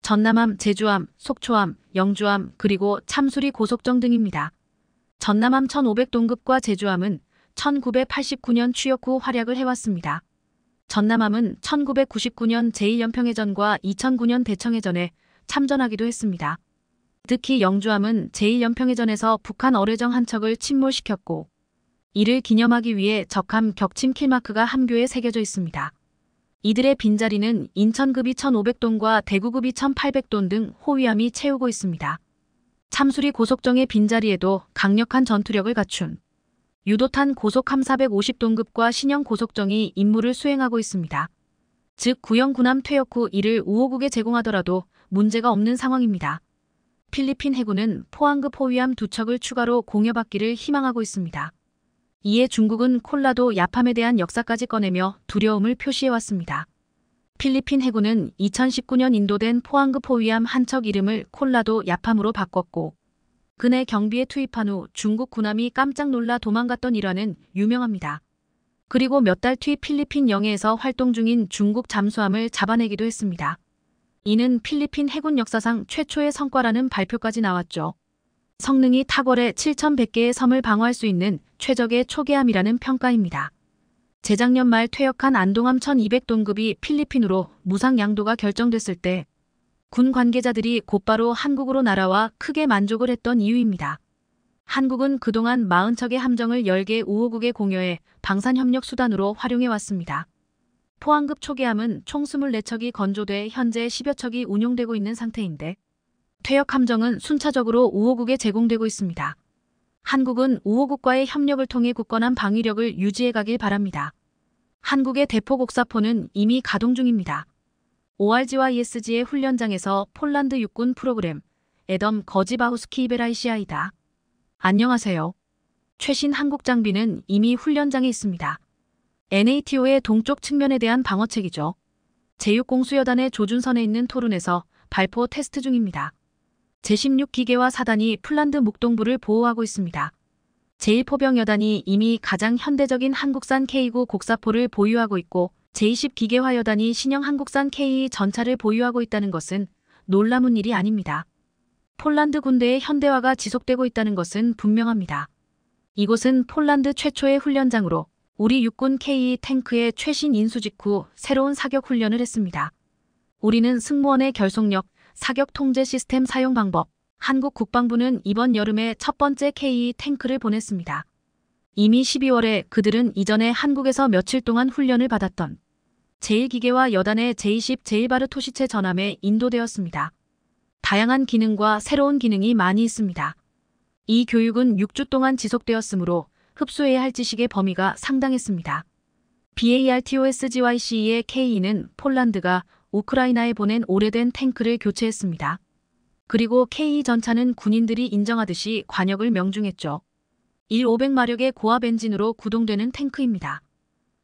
전남함, 제주함, 속초함, 영주함, 그리고 참수리 고속정 등입니다. 전남함 1500동급과 제주함은 1989년 취역 후 활약을 해왔습니다. 전남함은 1999년 제1연평해전과 2009년 대청해전에 참전하기도 했습니다. 특히 영주함은 제1연평해전에서 북한 어뢰정 한 척을 침몰시켰고 이를 기념하기 위해 적함 격침 킬마크가 함교에 새겨져 있습니다. 이들의 빈자리는 인천급이 1,500돈과 대구급이 1,800돈 등 호위함이 채우고 있습니다. 참수리 고속정의 빈자리에도 강력한 전투력을 갖춘 유도탄 고속함 450돈급과 신형 고속정이 임무를 수행하고 있습니다. 즉 구형 군함 퇴역 후 이를 우호국에 제공하더라도 문제가 없는 상황입니다. 필리핀 해군은 포항급 호위함 두 척을 추가로 공여받기를 희망하고 있습니다. 이에 중국은 콜라도 야팜에 대한 역사까지 꺼내며 두려움을 표시해왔습니다. 필리핀 해군은 2019년 인도된 포항급 호위함 한 척 이름을 콜라도 야팜으로 바꿨고 그해 경비에 투입한 후 중국 군함이 깜짝 놀라 도망갔던 일화는 유명합니다. 그리고 몇 달 뒤 필리핀 영해에서 활동 중인 중국 잠수함을 잡아내기도 했습니다. 이는 필리핀 해군 역사상 최초의 성과라는 발표까지 나왔죠. 성능이 탁월해 7,100개의 섬을 방어할 수 있는 최적의 초계함이라는 평가입니다. 재작년 말 퇴역한 안동함 1200동급이 필리핀으로 무상 양도가 결정됐을 때 군 관계자들이 곧바로 한국으로 날아와 크게 만족을 했던 이유입니다. 한국은 그동안 40척의 함정을 10개 우호국에 공여해 방산협력 수단으로 활용해왔습니다. 포항급 초기함은총 24척이 건조돼 현재 10여 척이 운용되고 있는 상태인데 퇴역 함정은 순차적으로 우호국에 제공되고 있습니다. 한국은 우호국과의 협력을 통해 굳건한 방위력을 유지해 가길 바랍니다. 한국의 대포곡사포는 이미 가동 중입니다. ORG와 ESG의 훈련장에서 폴란드 육군 프로그램 에덤 거지바우스키 이베라이시아이다. 안녕하세요. 최신 한국 장비는 이미 훈련장에 있습니다. NATO의 동쪽 측면에 대한 방어책이죠. 제6공수여단의 조준선에 있는 토론에서 발포 테스트 중입니다. 제16 기계와 사단이 폴란드 목동부를 보호하고 있습니다. 제1포병 여단이 이미 가장 현대적인 한국산 K9 곡사포를 보유하고 있고 제20 기계화 여단이 신형 한국산 K2 전차를 보유하고 있다는 것은 놀라운 일이 아닙니다. 폴란드 군대의 현대화가 지속되고 있다는 것은 분명합니다. 이곳은 폴란드 최초의 훈련장으로 우리 육군 K2 탱크의 최신 인수 직후 새로운 사격 훈련을 했습니다. 우리는 승무원의 결속력, 사격 통제 시스템 사용 방법, 한국 국방부는 이번 여름에 첫 번째 K2 탱크를 보냈습니다. 이미 12월에 그들은 이전에 한국에서 며칠 동안 훈련을 받았던 제1기계와 여단의 제20 제1바르토시체 전함에 인도되었습니다. 다양한 기능과 새로운 기능이 많이 있습니다. 이 교육은 6주 동안 지속되었으므로 흡수해야 할 지식의 범위가 상당했습니다. BARTOSGYCE의 KE는 폴란드가 우크라이나에 보낸 오래된 탱크를 교체했습니다. 그리고 KE 전차는 군인들이 인정하듯이 관역을 명중했죠. 1,500마력의 고압 엔진으로 구동되는 탱크입니다.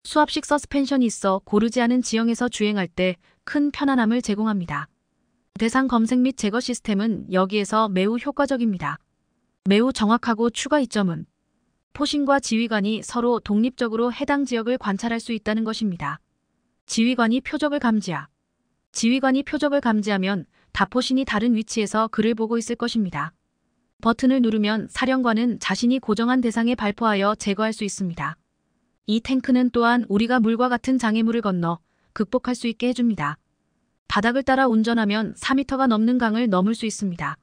수압식 서스펜션이 있어 고르지 않은 지형에서 주행할 때 큰 편안함을 제공합니다. 대상 검색 및 제거 시스템은 여기에서 매우 효과적입니다. 매우 정확하고 추가 이점은 포신과 지휘관이 서로 독립적으로 해당 지역을 관찰할 수 있다는 것입니다. 지휘관이 표적을 감지하. 지휘관이 표적을 감지하면 다포신이 다른 위치에서 그를 보고 있을 것입니다. 버튼을 누르면 사령관은 자신이 고정한 대상에 발포하여 제거할 수 있습니다. 이 탱크는 또한 우리가 물과 같은 장애물을 건너 극복할 수 있게 해줍니다. 바닥을 따라 운전하면 4m가 넘는 강을 넘을 수 있습니다.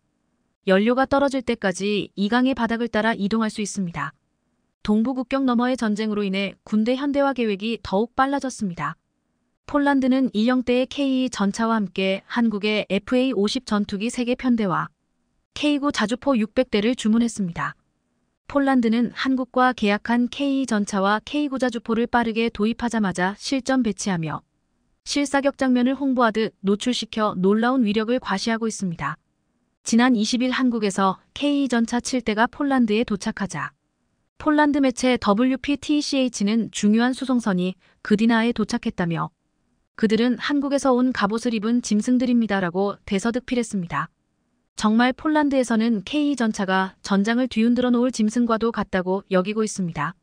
연료가 떨어질 때까지 이 강의 바닥을 따라 이동할 수 있습니다. 동부국경 너머의 전쟁으로 인해 군대 현대화 계획이 더욱 빨라졌습니다. 폴란드는 이형대의 k e 전차와 함께 한국의 FA-50 전투기 3개 편대와 K9 자주포 600대를 주문했습니다. 폴란드는 한국과 계약한 k e 전차와 K9 자주포를 빠르게 도입하자마자 실전 배치하며 실사격 장면을 홍보하듯 노출시켜 놀라운 위력을 과시하고 있습니다. 지난 20일 한국에서 k e 전차 7대가 폴란드에 도착하자 폴란드 매체 WPTCH는 중요한 수송선이 그디나에 도착했다며 그들은 한국에서 온 갑옷을 입은 짐승들입니다라고 대서득필했습니다. 정말 폴란드에서는 K2전차가 전장을 뒤흔들어 놓을 짐승과도 같다고 여기고 있습니다.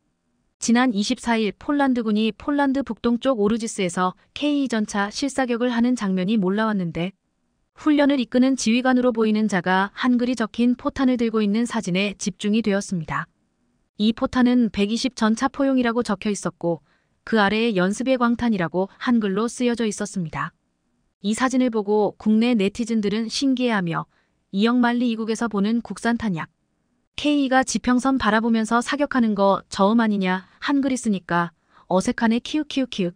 지난 24일 폴란드군이 폴란드 북동쪽 오르지스에서 K2전차 실사격을 하는 장면이 몰라왔는데 훈련을 이끄는 지휘관으로 보이는 자가 한글이 적힌 포탄을 들고 있는 사진에 집중이 되었습니다. 이 포탄은 120 전차 포용이라고 적혀 있었고 그 아래에 연습의 광탄이라고 한글로 쓰여져 있었습니다. 이 사진을 보고 국내 네티즌들은 신기해하며 이영만리 이국에서 보는 국산 탄약. K가 지평선 바라보면서 사격하는 거 저음 아니냐 한글이 쓰니까 어색하네 키우키우키우.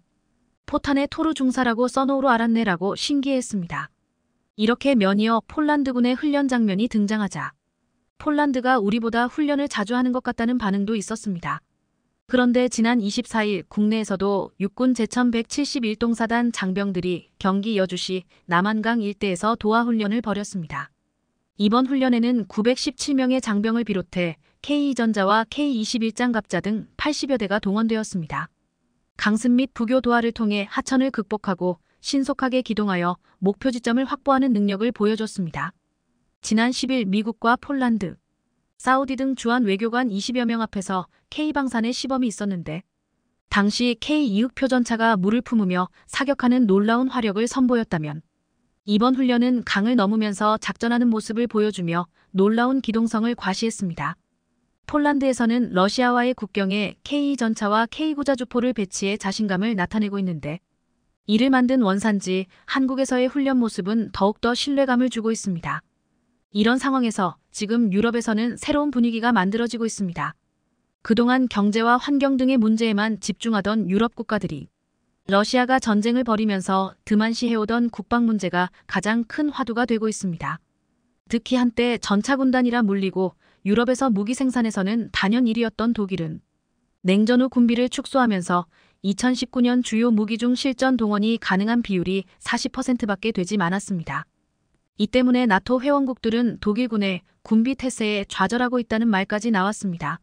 포탄에 토르 중사라고 써놓으러 알았네라고 신기해했습니다. 이렇게 면이어 폴란드군의 훈련 장면이 등장하자 폴란드가 우리보다 훈련을 자주 하는 것 같다는 반응도 있었습니다. 그런데 지난 24일 국내에서도 육군 제1171동 사단 장병들이 경기 여주시 남한강 일대에서 도하 훈련을 벌였습니다. 이번 훈련에는 917명의 장병을 비롯해 K2전자와 K21장갑자 등 80여 대가 동원되었습니다. 강습 및 부교 도하를 통해 하천을 극복하고 신속하게 기동하여 목표 지점을 확보하는 능력을 보여줬습니다. 지난 10일 미국과 폴란드, 사우디 등 주한 외교관 20여 명 앞에서 K방산의 시범이 있었는데 당시 K2흑표 전차가 물을 품으며 사격하는 놀라운 화력을 선보였다면 이번 훈련은 강을 넘으면서 작전하는 모습을 보여주며 놀라운 기동성을 과시했습니다. 폴란드에서는 러시아와의 국경에 k 전차와 k 구자주포를 배치해 자신감을 나타내고 있는데 이를 만든 원산지 한국에서의 훈련 모습은 더욱더 신뢰감을 주고 있습니다. 이런 상황에서 지금 유럽에서는 새로운 분위기가 만들어지고 있습니다. 그동안 경제와 환경 등의 문제에만 집중하던 유럽 국가들이 러시아가 전쟁을 벌이면서 드만시해오던 국방 문제가 가장 큰 화두가 되고 있습니다. 특히 한때 전차군단이라 물리고 유럽에서 무기 생산에서는 단연 1위였던 독일은 냉전 후 군비를 축소하면서 2019년 주요 무기 중 실전 동원이 가능한 비율이 40%밖에 되지 않았습니다. 이 때문에 나토 회원국들은 독일군의 군비 태세에 좌절하고 있다는 말까지 나왔습니다.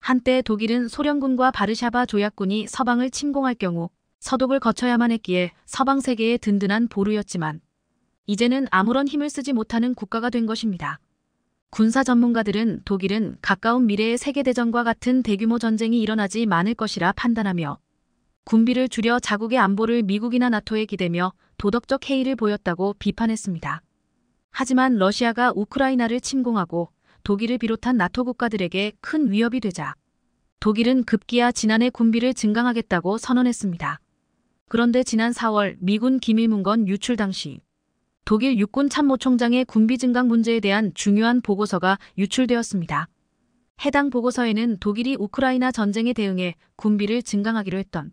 한때 독일은 소련군과 바르샤바 조약군이 서방을 침공할 경우 서독을 거쳐야만 했기에 서방 세계의 든든한 보루였지만 이제는 아무런 힘을 쓰지 못하는 국가가 된 것입니다. 군사 전문가들은 독일은 가까운 미래의 세계대전과 같은 대규모 전쟁이 일어나지 많을 것이라 판단하며 군비를 줄여 자국의 안보를 미국이나 나토에 기대며 도덕적 해이를 보였다고 비판했습니다. 하지만 러시아가 우크라이나를 침공하고 독일을 비롯한 나토 국가들에게 큰 위협이 되자 독일은 급기야 지난해 군비를 증강하겠다고 선언했습니다. 그런데 지난 4월 미군 기밀문건 유출 당시 독일 육군 참모총장의 군비 증강 문제에 대한 중요한 보고서가 유출되었습니다. 해당 보고서에는 독일이 우크라이나 전쟁에 대응해 군비를 증강하기로 했던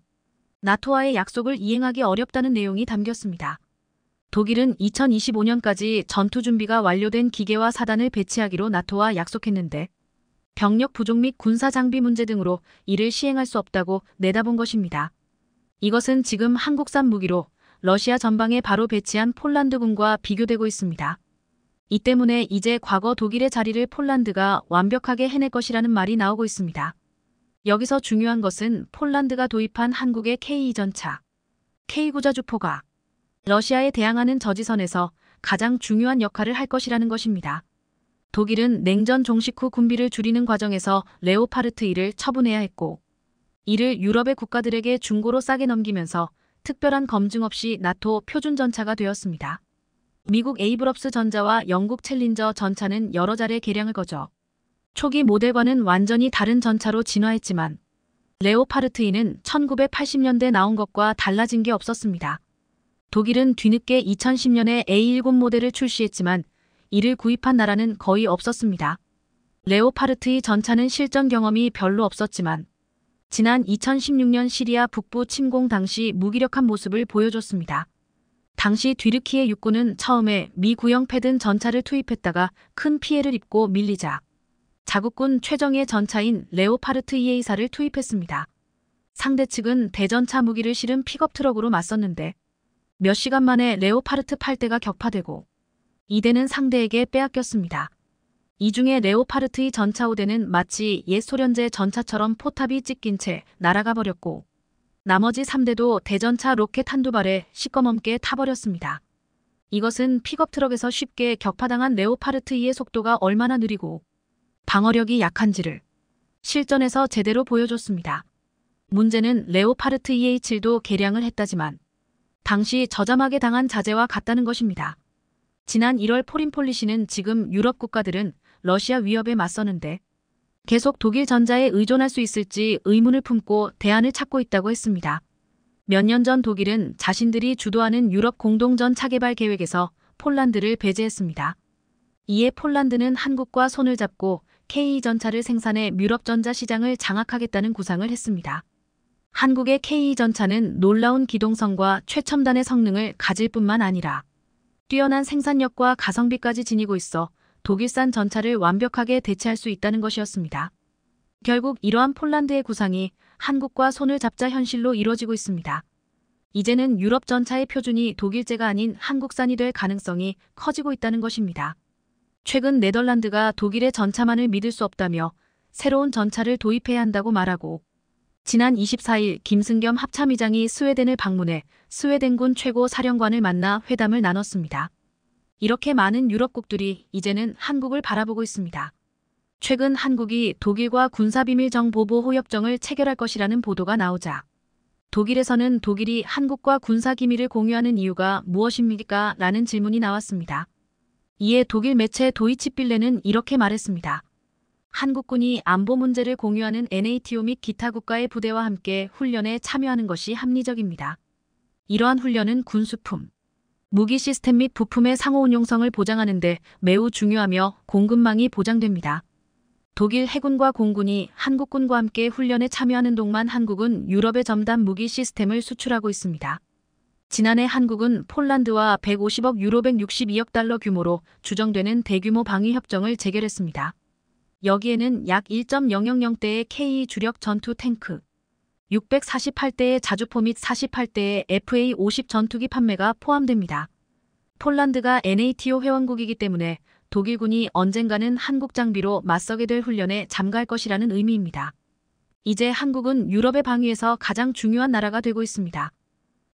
나토와의 약속을 이행하기 어렵다는 내용이 담겼습니다. 독일은 2025년까지 전투 준비가 완료된 기계와 사단을 배치하기로 나토와 약속했는데 병력 부족 및 군사 장비 문제 등으로 이를 시행할 수 없다고 내다본 것입니다. 이것은 지금 한국산 무기로 러시아 전방에 바로 배치한 폴란드군과 비교되고 있습니다. 이 때문에 이제 과거 독일의 자리를 폴란드가 완벽하게 해낼 것이라는 말이 나오고 있습니다. 여기서 중요한 것은 폴란드가 도입한 한국의 K2전차, K9자주포가 러시아에 대항하는 저지선에서 가장 중요한 역할을 할 것이라는 것입니다. 독일은 냉전 종식 후 군비를 줄이는 과정에서 레오파르트 2를 처분해야 했고 이를 유럽의 국가들에게 중고로 싸게 넘기면서 특별한 검증 없이 나토 표준 전차가 되었습니다. 미국 에이브럽스 전자와 영국 챌린저 전차는 여러 자례 개량을 거저 초기 모델과는 완전히 다른 전차로 진화했지만 레오파르트 2는 1980년대 나온 것과 달라진 게 없었습니다. 독일은 뒤늦게 2010년에 a 1 모델을 출시했지만 이를 구입한 나라는 거의 없었습니다. 레오파르트의 전차는 실전 경험이 별로 없었지만 지난 2016년 시리아 북부 침공 당시 무기력한 모습을 보여줬습니다. 당시 뒤르키의 육군은 처음에 미 구형 패든 전차를 투입했다가 큰 피해를 입고 밀리자 자국군 최정예 전차인 레오파르트 e a 사를 투입했습니다. 상대 측은 대전차 무기를 실은 픽업 트럭으로 맞섰는데 몇 시간 만에 레오파르트 8대가 격파되고 2대는 상대에게 빼앗겼습니다. 이 중에 레오파르트의 전차 5대는 마치 옛 소련제 전차처럼 포탑이 찢긴 채 날아가 버렸고 나머지 3대도 대전차 로켓 한두 발에 시꺼멓게 타버렸습니다. 이것은 픽업트럭에서 쉽게 격파당한 레오파르트 2의 속도가 얼마나 느리고 방어력이 약한지를 실전에서 제대로 보여줬습니다. 문제는 레오파르트 EH7도 개량을 했다지만 당시 저자막에 당한 자제와 같다는 것입니다. 지난 1월 포린폴리시는 지금 유럽 국가들은 러시아 위협에 맞서는데 계속 독일 전자에 의존할 수 있을지 의문을 품고 대안을 찾고 있다고 했습니다. 몇 년 전 독일은 자신들이 주도하는 유럽 공동전 차개발 계획에서 폴란드를 배제했습니다. 이에 폴란드는 한국과 손을 잡고 K전차를 e 생산해 유럽 전자 시장을 장악하겠다는 구상을 했습니다. 한국의 k e 전차는 놀라운 기동성과 최첨단의 성능을 가질 뿐만 아니라 뛰어난 생산력과 가성비까지 지니고 있어 독일산 전차를 완벽하게 대체할 수 있다는 것이었습니다. 결국 이러한 폴란드의 구상이 한국과 손을 잡자 현실로 이루어지고 있습니다. 이제는 유럽 전차의 표준이 독일제가 아닌 한국산이 될 가능성이 커지고 있다는 것입니다. 최근 네덜란드가 독일의 전차만을 믿을 수 없다며 새로운 전차를 도입해야 한다고 말하고 지난 24일 김승겸 합참의장이 스웨덴을 방문해 스웨덴군 최고 사령관을 만나 회담을 나눴습니다. 이렇게 많은 유럽국들이 이제는 한국을 바라보고 있습니다. 최근 한국이 독일과 군사비밀정보보 호협정을 체결할 것이라는 보도가 나오자 독일에서는 독일이 한국과 군사기밀을 공유하는 이유가 무엇입니까? 라는 질문이 나왔습니다. 이에 독일 매체 도이치필레는 이렇게 말했습니다. 한국군이 안보 문제를 공유하는 NATO 및 기타 국가의 부대와 함께 훈련에 참여하는 것이 합리적입니다. 이러한 훈련은 군수품, 무기 시스템 및 부품의 상호 운용성을 보장하는 데 매우 중요하며 공급망이 보장됩니다. 독일 해군과 공군이 한국군과 함께 훈련에 참여하는 동안 한국은 유럽의 점단 무기 시스템을 수출하고 있습니다. 지난해 한국은 폴란드와 150억 유로 162억 달러 규모로 주정되는 대규모 방위 협정을 재결했습니다. 여기에는 약 1.000대의 K e 주력 전투 탱크, 648대의 자주포 및 48대의 FA-50 전투기 판매가 포함됩니다. 폴란드가 NATO 회원국이기 때문에 독일군이 언젠가는 한국 장비로 맞서게 될 훈련에 잠갈 것이라는 의미입니다. 이제 한국은 유럽의 방위에서 가장 중요한 나라가 되고 있습니다.